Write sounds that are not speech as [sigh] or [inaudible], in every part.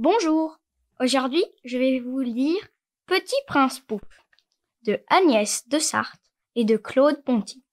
Bonjour. Aujourd'hui, je vais vous lire Petit Prince Pouf de Agnès de Sarthe et de Claude Ponty.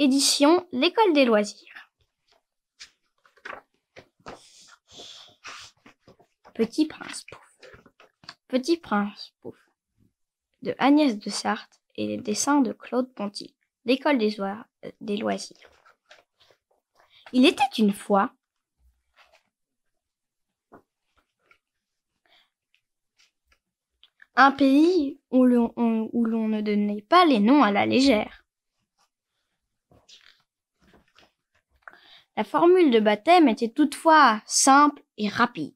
Édition L'École des loisirs. Petit Prince Pouf. Petit Prince Pouf de Agnès de Sarthe et les dessins de Claude Ponty. L'école des euh, loisirs. Il était une fois un pays où l'on, ne donnait pas les noms à la légère. La formule de baptême était toutefois simple et rapide.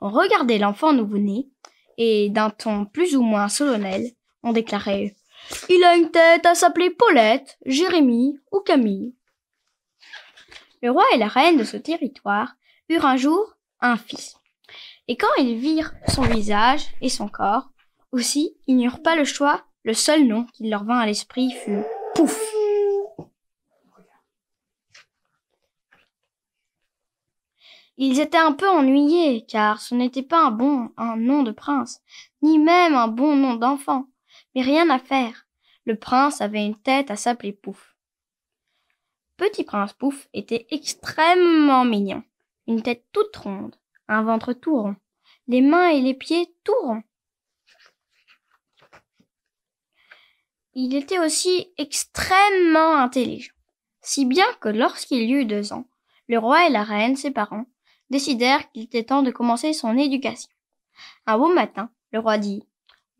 On regardait l'enfant nouveau-né et d'un ton plus ou moins solennel, on déclarait Il a une tête à s'appeler Paulette, Jérémie ou Camille. Le roi et la reine de ce territoire eurent un jour un fils. Et quand ils virent son visage et son corps, aussi, ils n'eurent pas le choix, le seul nom qui leur vint à l'esprit fut Pouf. Ils étaient un peu ennuyés, car ce n'était pas un bon nom de prince, ni même un bon nom d'enfant, mais rien à faire. Le prince avait une tête à s'appeler Pouf. Petit prince Pouf était extrêmement mignon, une tête toute ronde, un ventre tout rond, les mains et les pieds tout ronds. Il était aussi extrêmement intelligent, si bien que lorsqu'il eut deux ans, le roi et la reine, ses parents, décidèrent qu'il était temps de commencer son éducation. Un beau matin, le roi dit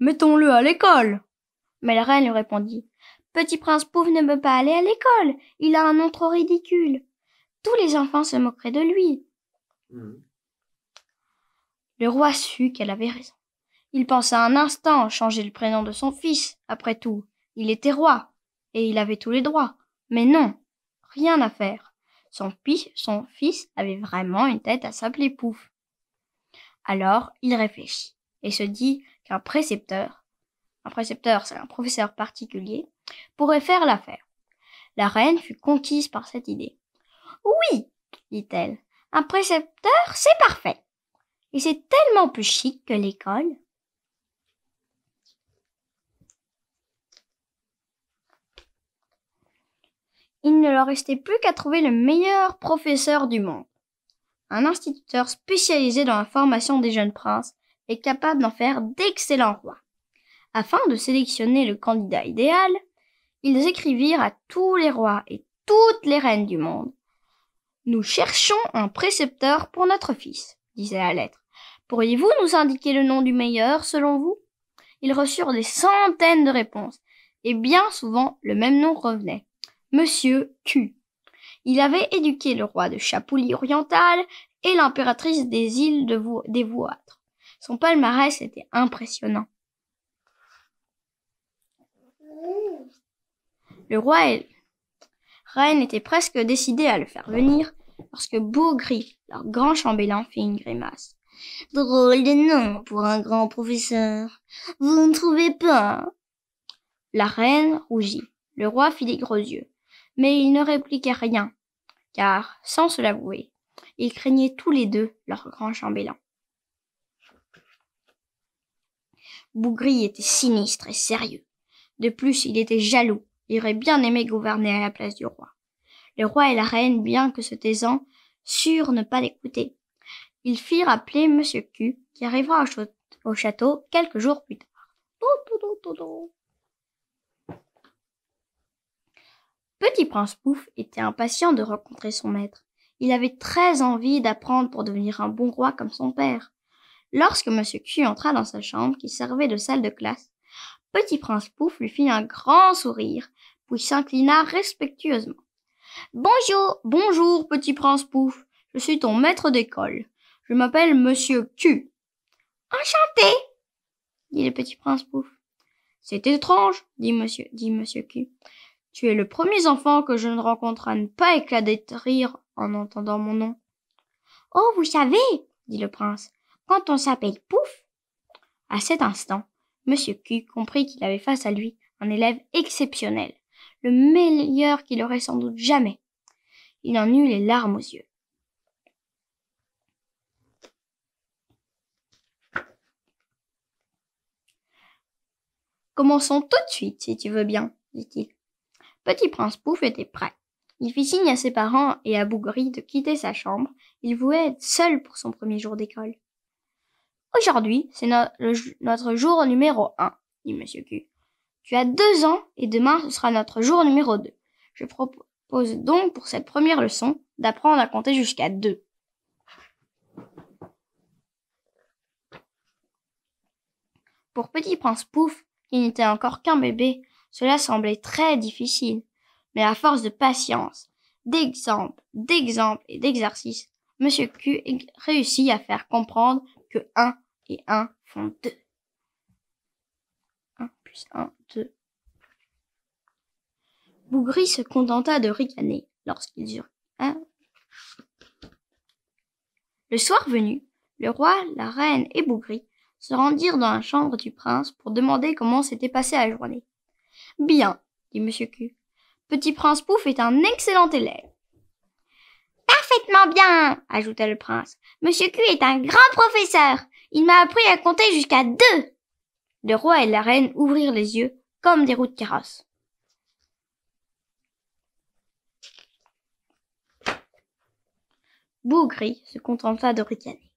Mettons-le à l'école. Mais la reine lui répondit Petit prince pauvre ne peut pas aller à l'école, il a un nom trop ridicule. Tous les enfants se moqueraient de lui. Mmh. Le roi sut qu'elle avait raison. Il pensa un instant changer le prénom de son fils. Après tout, il était roi, et il avait tous les droits. Mais non, rien à faire. Son, fils, son fils avait vraiment une tête à s'appeler Pouf. Alors, il réfléchit et se dit qu'un précepteur, un précepteur, c'est un professeur particulier, pourrait faire l'affaire. La reine fut conquise par cette idée. Oui, dit-elle, un précepteur, c'est parfait. Et c'est tellement plus chic que l'école. Il ne leur restait plus qu'à trouver le meilleur professeur du monde. Un instituteur spécialisé dans la formation des jeunes princes et capable d'en faire d'excellents rois. Afin de sélectionner le candidat idéal, ils écrivirent à tous les rois et toutes les reines du monde. Nous cherchons un précepteur pour notre fils, disait la lettre. Pourriez-vous nous indiquer le nom du meilleur, selon vous Ils reçurent des centaines de réponses, et bien souvent le même nom revenait. Monsieur Q. Il avait éduqué le roi de chapouli Oriental et l'impératrice des îles des Vouâtres. Son palmarès était impressionnant. Le roi et reine était presque décidés à le faire venir lorsque Beaugris, leur grand chambellan, fit une grimace. Drôle de nom pour un grand professeur. Vous ne trouvez pas La reine rougit. Le roi fit des gros yeux. Mais il ne répliqua rien, car, sans se l'avouer, ils craignaient tous les deux leur grand chambellan. Bougri était sinistre et sérieux. De plus, il était jaloux il aurait bien aimé gouverner à la place du roi. Le roi et la reine, bien que se taisant, surent ne pas l'écouter, il fit rappeler Monsieur Q, qui arrivera au, au château quelques jours plus tard. Petit Prince Pouf était impatient de rencontrer son maître. Il avait très envie d'apprendre pour devenir un bon roi comme son père. Lorsque Monsieur Q entra dans sa chambre qui servait de salle de classe, Petit Prince Pouf lui fit un grand sourire, puis s'inclina respectueusement. Bonjour, bonjour, Petit Prince Pouf, je suis ton maître d'école. Je m'appelle Monsieur Q. Enchanté, dit le petit prince Pouf. C'est étrange, dit Monsieur, dit Monsieur Q. Tu es le premier enfant que je ne rencontre à ne pas éclater de rire en entendant mon nom. Oh, vous savez, dit le prince, quand on s'appelle Pouf. À cet instant, Monsieur Q comprit qu'il avait face à lui un élève exceptionnel, le meilleur qu'il aurait sans doute jamais. Il en eut les larmes aux yeux. Commençons tout de suite, si tu veux bien, dit-il. Petit Prince Pouf était prêt. Il fit signe à ses parents et à Bougri de quitter sa chambre. Il voulait être seul pour son premier jour d'école. Aujourd'hui, c'est notre jour numéro un, dit Monsieur Q. Tu as deux ans et demain ce sera notre jour numéro deux. Je propose donc pour cette première leçon d'apprendre à compter jusqu'à deux. Pour Petit Prince Pouf, il n'était encore qu'un bébé. Cela semblait très difficile. Mais à force de patience, d'exemples, d'exemples et d'exercices, Monsieur Q réussit à faire comprendre que 1 et 1 font 2. 1 plus 1, 2. Bougri se contenta de ricaner lorsqu'ils eurent un. Le soir venu, le roi, la reine et Bougri se rendirent dans la chambre du prince pour demander comment s'était passée la journée. Bien, dit Monsieur Q. Petit prince Pouf est un excellent élève. Parfaitement bien, ajouta le prince. Monsieur Q est un grand professeur. Il m'a appris à compter jusqu'à deux. Le roi et la reine ouvrirent les yeux comme des roues de carrosse. Bougri se contenta de ricaner.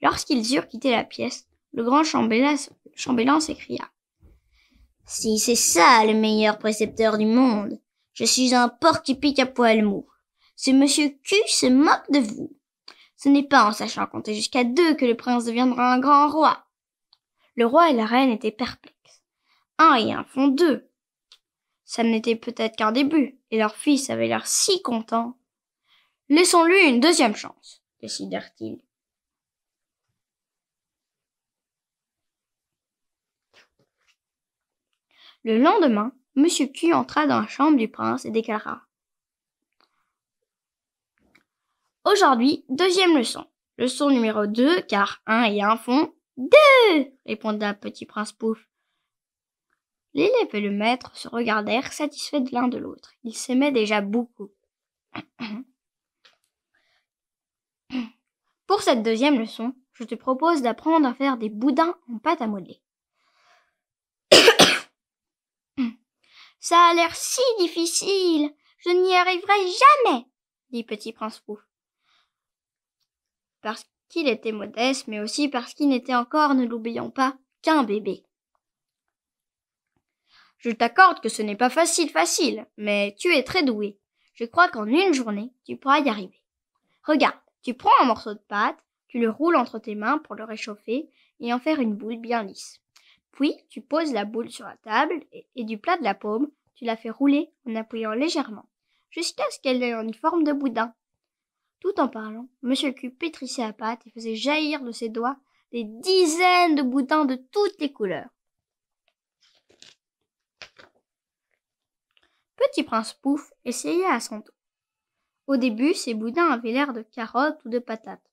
Lorsqu'ils eurent quitté la pièce, le grand chambellan, s'écria. Si c'est ça le meilleur précepteur du monde, je suis un porc qui pique à poil mou. Ce monsieur Q se moque de vous. Ce n'est pas en sachant compter jusqu'à deux que le prince deviendra un grand roi. Le roi et la reine étaient perplexes. Un et un font deux. Ça n'était peut-être qu'un début, et leur fils avait l'air si content. Laissons-lui une deuxième chance, décidèrent-ils. Le lendemain, Monsieur Q entra dans la chambre du prince et déclara Aujourd'hui, deuxième leçon. Leçon numéro 2, car 1 et un font 2, répondit le petit prince Pouf. L'élève et le maître se regardèrent satisfaits de l'un de l'autre. Ils s'aimaient déjà beaucoup. Pour cette deuxième leçon, je te propose d'apprendre à faire des boudins en pâte à modeler. Ça a l'air si difficile. Je n'y arriverai jamais, dit Petit Prince Pouf. Parce qu'il était modeste, mais aussi parce qu'il n'était encore, ne l'oublions pas, qu'un bébé. Je t'accorde que ce n'est pas facile facile, mais tu es très doué. Je crois qu'en une journée, tu pourras y arriver. Regarde, tu prends un morceau de pâte, tu le roules entre tes mains pour le réchauffer et en faire une boule bien lisse. Puis tu poses la boule sur la table et, du plat de la paume, tu la fais rouler en appuyant légèrement, jusqu'à ce qu'elle ait une forme de boudin. Tout en parlant, Monsieur Q pétrissait la pâte et faisait jaillir de ses doigts des dizaines de boudins de toutes les couleurs. Petit Prince Pouf essayait à son tour. Au début, ses boudins avaient l'air de carottes ou de patates.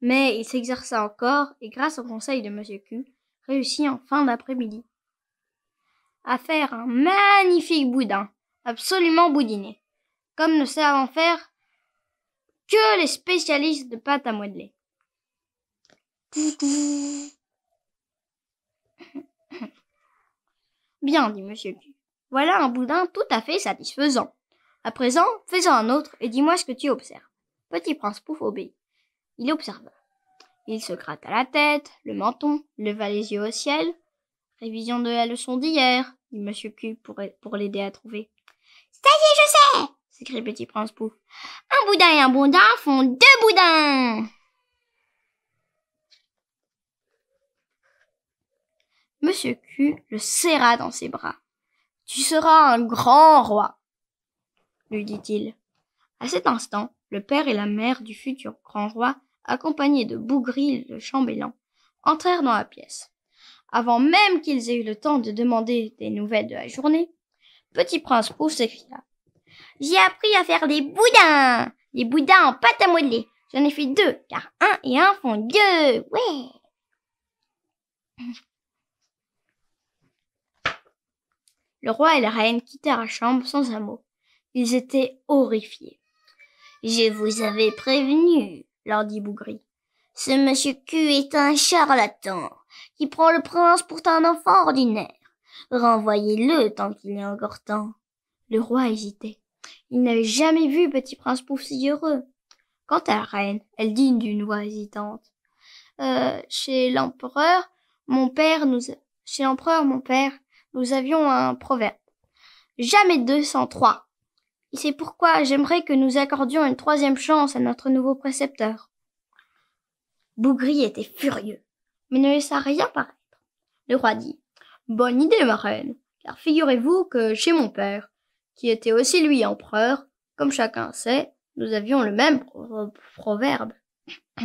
Mais il s'exerça encore et grâce au conseil de Monsieur Q, Réussi en fin d'après-midi à faire un magnifique boudin, absolument boudiné, comme ne savent en faire que les spécialistes de pâte à modeler. [laughs] Bien, dit Monsieur Q. Voilà un boudin tout à fait satisfaisant. À présent, fais-en un autre et dis-moi ce que tu observes. Petit prince Pouf obéit. Il observa. Il se gratta la tête, le menton, leva les yeux au ciel. Révision de la leçon d'hier, dit Monsieur Q pour, l'aider à trouver. Ça y est, je sais! s'écrie Petit Prince Pouf. Un boudin et un boudin font deux boudins! Monsieur Q le serra dans ses bras. Tu seras un grand roi, lui dit-il. À cet instant, le père et la mère du futur grand roi accompagnés de Bougril le chambellan, entrèrent dans la pièce. Avant même qu'ils aient eu le temps de demander des nouvelles de la journée, Petit Prince Pou s'écria. J'ai appris à faire des boudins! Des boudins en pâte à modeler. J'en ai fait deux, car un et un font deux. Ouais! Le roi et la reine quittèrent la chambre sans un mot. Ils étaient horrifiés. Je vous avais prévenu, leur dit Bougri. Ce monsieur Q est un charlatan qui prend le prince pour un enfant ordinaire. Renvoyez-le tant qu'il est encore temps. Le roi hésitait. Il n'avait jamais vu Petit Prince Pouf si heureux. Quant à la reine, elle dit d'une voix hésitante. Euh, chez l'empereur, mon père nous, chez l'empereur, mon père, nous avions un proverbe. Jamais deux sans trois. C'est pourquoi j'aimerais que nous accordions une troisième chance à notre nouveau précepteur. Bougri était furieux, mais ne laissa rien paraître. Le roi dit Bonne idée, ma reine, car figurez-vous que chez mon père, qui était aussi lui empereur, comme chacun sait, nous avions le même proverbe. [clears throat]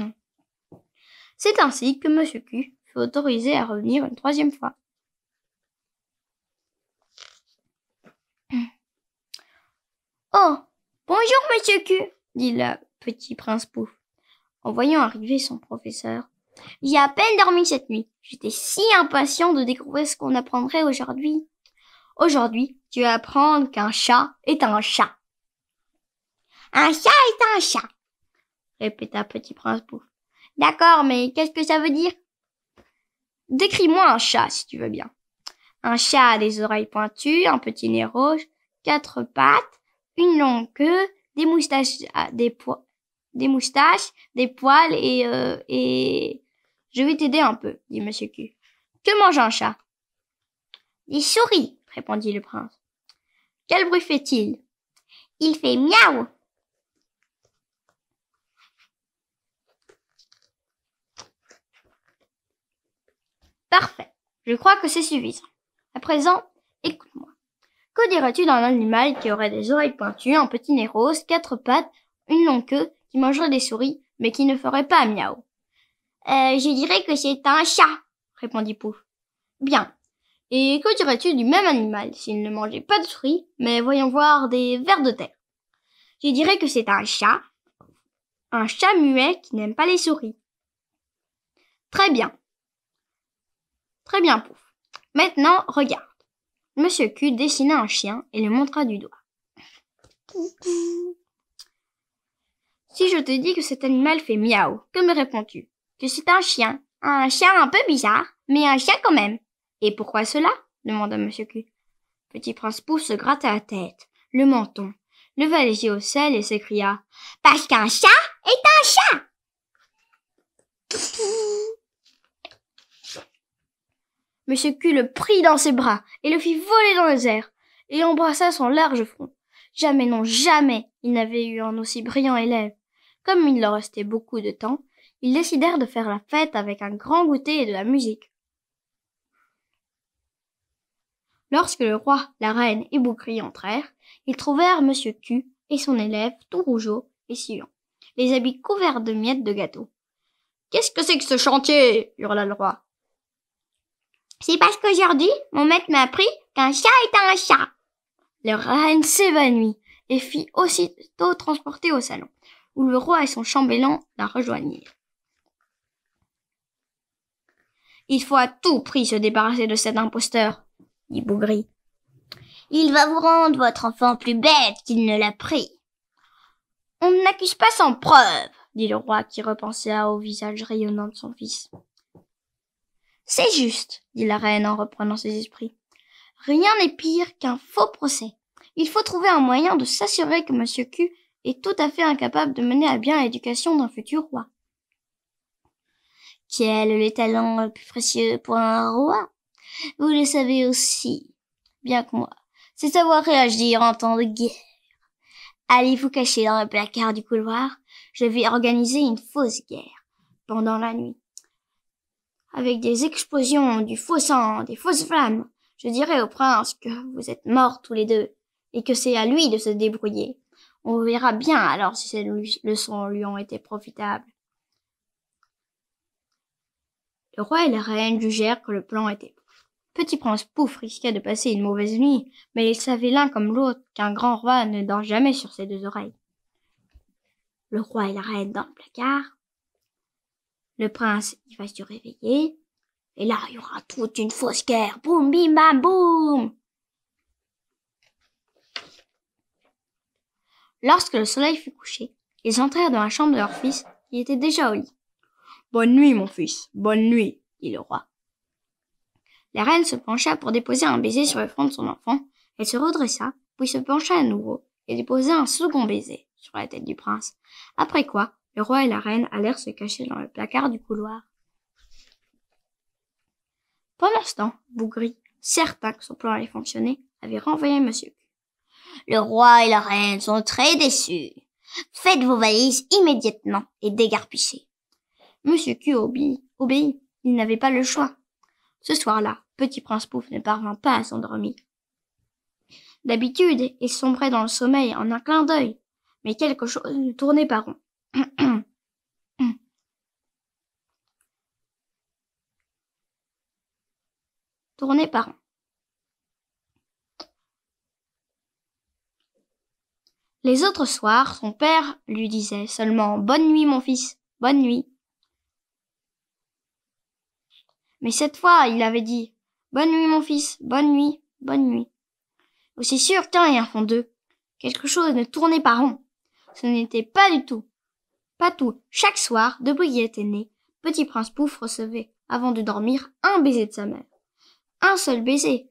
C'est ainsi que Monsieur Q fut autorisé à revenir une troisième fois. [clears throat] Oh Bonjour, monsieur Q dit le petit prince Pouf, en voyant arriver son professeur. J'ai à peine dormi cette nuit. J'étais si impatient de découvrir ce qu'on apprendrait aujourd'hui. Aujourd'hui, tu vas apprendre qu'un chat est un chat. Un chat est un chat, répéta Petit Prince Pouf. D'accord, mais qu'est-ce que ça veut dire Décris-moi un chat, si tu veux bien. Un chat a des oreilles pointues, un petit nez rouge, quatre pattes, une longue queue, des moustaches, ah, des, des moustaches, des poils et, euh, et... Je vais t'aider un peu, dit Monsieur Q. Que mange un chat Des souris, répondit le prince. Quel bruit fait-il Il fait miaou. Parfait, je crois que c'est suffisant. À présent, écoute-moi. Que dirais-tu d'un animal qui aurait des oreilles pointues, un petit nez rose, quatre pattes, une longue queue, qui mangerait des souris, mais qui ne ferait pas miaou? Euh, je dirais que c'est un chat, répondit Pouf. Bien. Et que dirais-tu du même animal s'il ne mangeait pas de souris, mais voyons voir des vers de terre? Je dirais que c'est un chat, un chat muet qui n'aime pas les souris. Très bien. Très bien, Pouf. Maintenant, regarde. Monsieur Q dessina un chien et le montra du doigt. Si je te dis que cet animal fait miaou, que me réponds-tu Que c'est un chien. Un chien un peu bizarre, mais un chien quand même. Et pourquoi cela demanda Monsieur Q. Petit Prince Pou se gratta la tête, le menton, leva les yeux au ciel et s'écria Parce qu'un chat est un chat Monsieur Q le prit dans ses bras et le fit voler dans les airs et embrassa son large front. Jamais, non, jamais il n'avait eu un aussi brillant élève. Comme il leur restait beaucoup de temps, ils décidèrent de faire la fête avec un grand goûter et de la musique. Lorsque le roi, la reine et Boucry entrèrent, ils trouvèrent Monsieur Q et son élève tout rougeaux et sillons les habits couverts de miettes de gâteau. Qu'est-ce que c'est que ce chantier hurla le roi. C'est parce qu'aujourd'hui, mon maître m'a appris qu'un chat est un chat. Le reine s'évanouit et fit aussitôt transporter au salon, où le roi et son chambellan la rejoignirent. Il faut à tout prix se débarrasser de cet imposteur, dit Bougri. Il va vous rendre votre enfant plus bête qu'il ne l'a pris. On n'accuse pas sans preuve, dit le roi qui repensait au visage rayonnant de son fils. C'est juste, dit la reine en reprenant ses esprits. Rien n'est pire qu'un faux procès. Il faut trouver un moyen de s'assurer que Monsieur Q est tout à fait incapable de mener à bien l'éducation d'un futur roi. Quel est le talent le plus précieux pour un roi Vous le savez aussi, bien que moi, c'est savoir réagir en temps de guerre. Allez vous cacher dans le placard du couloir, je vais organiser une fausse guerre pendant la nuit avec des explosions, du faux sang, des fausses flammes. Je dirai au prince que vous êtes morts tous les deux, et que c'est à lui de se débrouiller. On verra bien alors si ces leçons lui ont été profitables. Le roi et la reine jugèrent que le plan était Petit prince Pouf risquait de passer une mauvaise nuit, mais ils savaient l'un comme l'autre qu'un grand roi ne dort jamais sur ses deux oreilles. Le roi et la reine dans le placard, le prince, il va se réveiller. Et là, il y aura toute une fausse guerre. Boum, bim, bam, boum. Lorsque le soleil fut couché, ils entrèrent dans la chambre de leur fils, qui était déjà au lit. Bonne nuit, mon fils, bonne nuit, dit le roi. La reine se pencha pour déposer un baiser sur le front de son enfant. Elle se redressa, puis se pencha à nouveau et déposa un second baiser sur la tête du prince. Après quoi, le roi et la reine allèrent se cacher dans le placard du couloir. Pendant ce temps, Bougri, certain que son plan allait fonctionner, avait renvoyé Monsieur Le roi et la reine sont très déçus. Faites vos valises immédiatement et dégarpissez. Monsieur Q obéit. obéit. Il n'avait pas le choix. Ce soir-là, Petit Prince Pouf ne parvint pas à s'endormir. D'habitude, il sombrait dans le sommeil en un clin d'œil, mais quelque chose ne tournait pas rond. [coughs] Tourner par an. Les autres soirs, son père lui disait seulement Bonne nuit, mon fils, bonne nuit. Mais cette fois, il avait dit Bonne nuit, mon fils, bonne nuit, bonne nuit. Aussi sûr qu'un et un font deux. Quelque chose ne tournait pas rond. Ce n'était pas du tout. Pas tout, chaque soir, de était né, Petit Prince Pouf recevait, avant de dormir, un baiser de sa mère. Un seul baiser.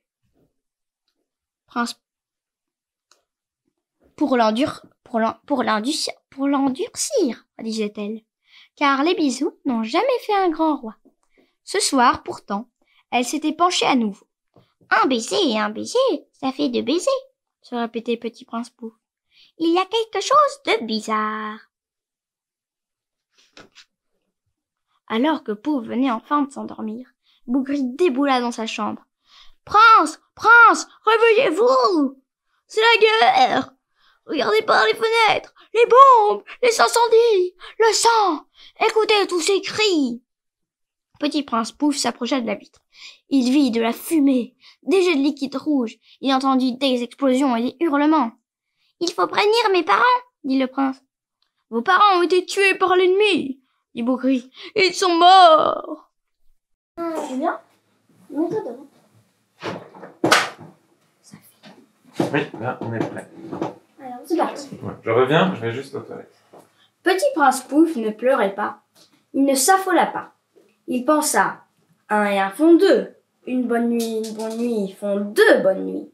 Prince pour l'endurcir, pour pour l'endurcir, disait-elle, car les bisous n'ont jamais fait un grand roi. Ce soir, pourtant, elle s'était penchée à nouveau. Un baiser et un baiser, ça fait deux baisers, se répétait Petit Prince Pouf. Il y a quelque chose de bizarre. Alors que Pouf venait enfin de s'endormir, Bougri déboula dans sa chambre. Prince, prince, réveillez-vous! C'est la guerre! Regardez par les fenêtres, les bombes, les incendies, le sang! Écoutez tous ces cris! Petit prince Pouf s'approcha de la vitre. Il vit de la fumée, des jets de liquide rouge, il entendit des explosions et des hurlements. Il faut prévenir mes parents, dit le prince. Vos parents ont été tués par l'ennemi. dit Bougri. « Ils sont morts. Ah, c'est bien. monte toi devant. Oui, là, on est prêt. Alors, c'est je reviens, je vais juste aux toilettes. Petit prince Pouf ne pleurait pas. Il ne s'affola pas. Il pensa un et un font deux. Une bonne nuit, une bonne nuit font deux bonnes nuits.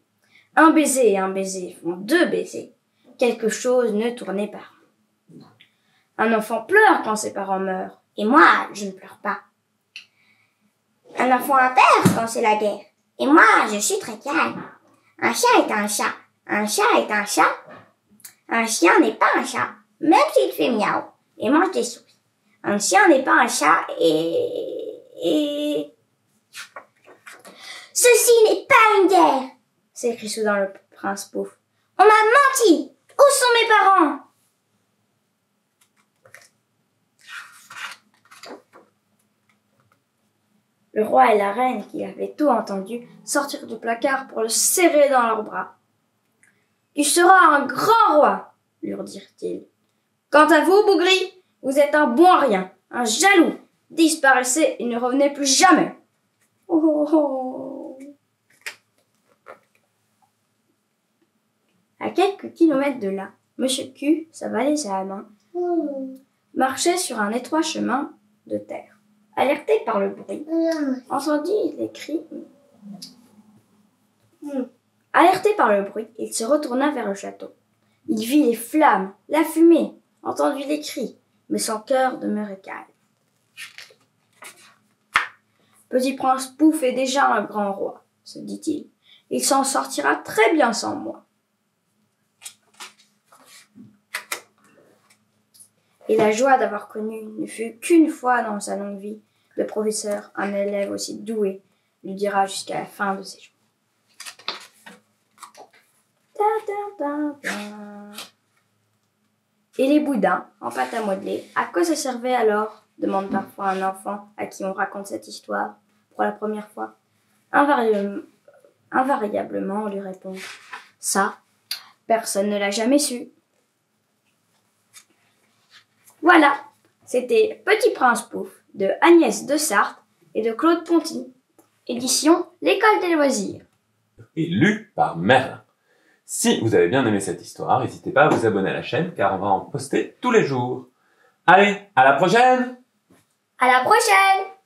Un baiser et un baiser font deux baisers. Quelque chose ne tournait pas. Un enfant pleure quand ses parents meurent. Et moi, je ne pleure pas. Un enfant a peur quand c'est la guerre. Et moi, je suis très calme. Un chat est un chat. Un chat est un chat. Un chien n'est pas un chat, même s'il fait miaou et mange des souris. Un chien n'est pas un chat et... et... Ceci n'est pas une guerre S'écrit soudain le prince Pouf. On m'a menti Le roi et la reine, qui avaient tout entendu, sortirent du placard pour le serrer dans leurs bras. Tu seras un grand roi, leur dirent-ils. Quant à vous, Bougri, vous êtes un bon rien, un jaloux. Disparaissez et ne revenez plus jamais. Oh, oh, oh, oh. À quelques kilomètres de là, Monsieur Q, sa valise à la main, marchait sur un étroit chemin de terre. Alerté par le bruit, mm. entendit les mm. cris. Alerté par le bruit, il se retourna vers le château. Il vit les flammes, la fumée, entendit les cris, mais son cœur demeurait calme. Petit prince Pouf est déjà un grand roi, se dit Il, il s'en sortira très bien sans moi. Et la joie d'avoir connu ne fut qu'une fois dans sa longue vie, le professeur, un élève aussi doué, lui dira jusqu'à la fin de ses jours. Et les boudins, en pâte à modeler, à quoi ça servait alors demande parfois un enfant à qui on raconte cette histoire pour la première fois. invariablement, on lui répond Ça, personne ne l'a jamais su. Voilà, c'était Petit Prince Pouf de Agnès de Sartre et de Claude Ponty, édition L'école des loisirs. Et par Merlin. Si vous avez bien aimé cette histoire, n'hésitez pas à vous abonner à la chaîne car on va en poster tous les jours. Allez, à la prochaine À la prochaine